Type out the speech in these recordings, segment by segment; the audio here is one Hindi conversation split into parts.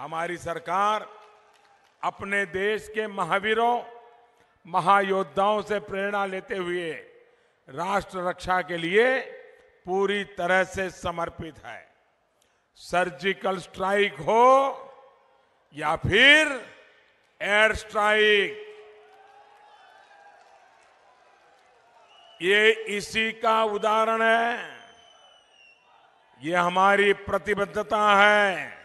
हमारी सरकार अपने देश के महावीरों महायोद्धाओं से प्रेरणा लेते हुए राष्ट्र रक्षा के लिए पूरी तरह से समर्पित है सर्जिकल स्ट्राइक हो या फिर एयर स्ट्राइक ये इसी का उदाहरण है ये हमारी प्रतिबद्धता है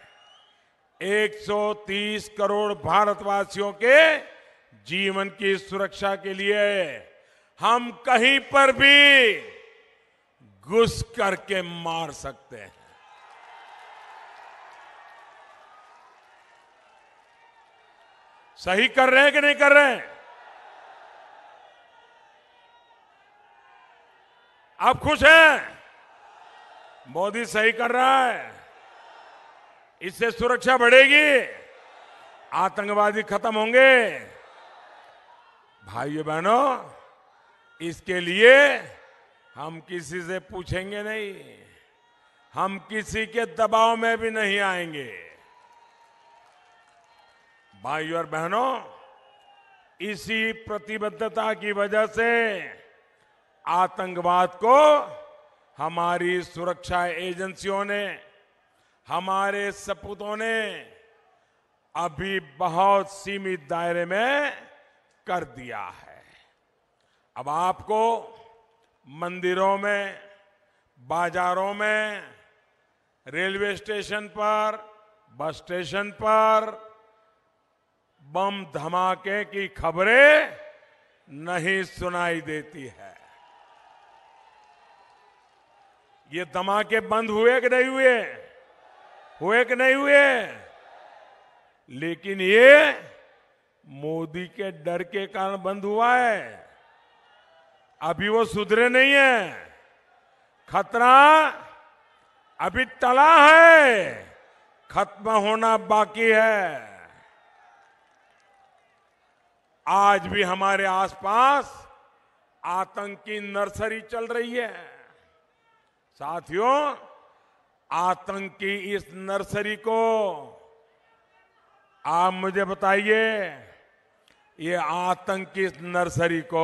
130 करोड़ भारतवासियों के जीवन की सुरक्षा के लिए हम कहीं पर भी घुस करके मार सकते हैं सही कर रहे हैं कि नहीं कर रहे हैं आप खुश हैं मोदी सही कर रहा है इससे सुरक्षा बढ़ेगी आतंकवादी खत्म होंगे भाइयों बहनों इसके लिए हम किसी से पूछेंगे नहीं हम किसी के दबाव में भी नहीं आएंगे भाइयों और बहनों इसी प्रतिबद्धता की वजह से आतंकवाद को हमारी सुरक्षा एजेंसियों ने हमारे सपूतों ने अभी बहुत सीमित दायरे में कर दिया है अब आपको मंदिरों में बाजारों में रेलवे स्टेशन पर बस स्टेशन पर बम धमाके की खबरें नहीं सुनाई देती है ये धमाके बंद हुए कि नहीं हुए हुए कि नहीं हुए लेकिन ये मोदी के डर के कारण बंद हुआ है अभी वो सुधरे नहीं है खतरा अभी तला है खत्म होना बाकी है आज भी हमारे आसपास आतंकी नर्सरी चल रही है साथियों आतंक की इस नर्सरी को आप मुझे बताइए ये आतंक की इस नर्सरी को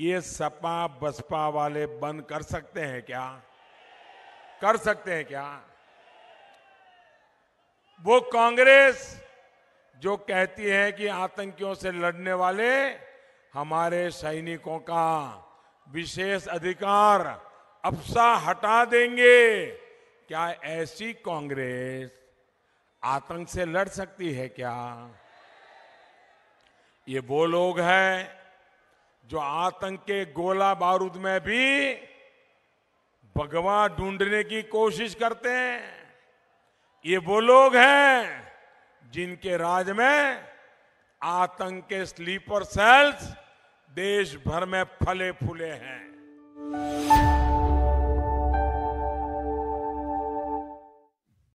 ये सपा बसपा वाले बंद कर सकते हैं क्या कर सकते हैं क्या वो कांग्रेस जो कहती है कि आतंकियों से लड़ने वाले हमारे सैनिकों का विशेष अधिकार अफसा हटा देंगे क्या ऐसी कांग्रेस आतंक से लड़ सकती है क्या ये वो लोग हैं जो आतंक के गोला बारूद में भी भगवा ढूंढने की कोशिश करते हैं ये वो लोग हैं जिनके राज में आतंक के स्लीपर सेल्स देश भर में फले फूले हैं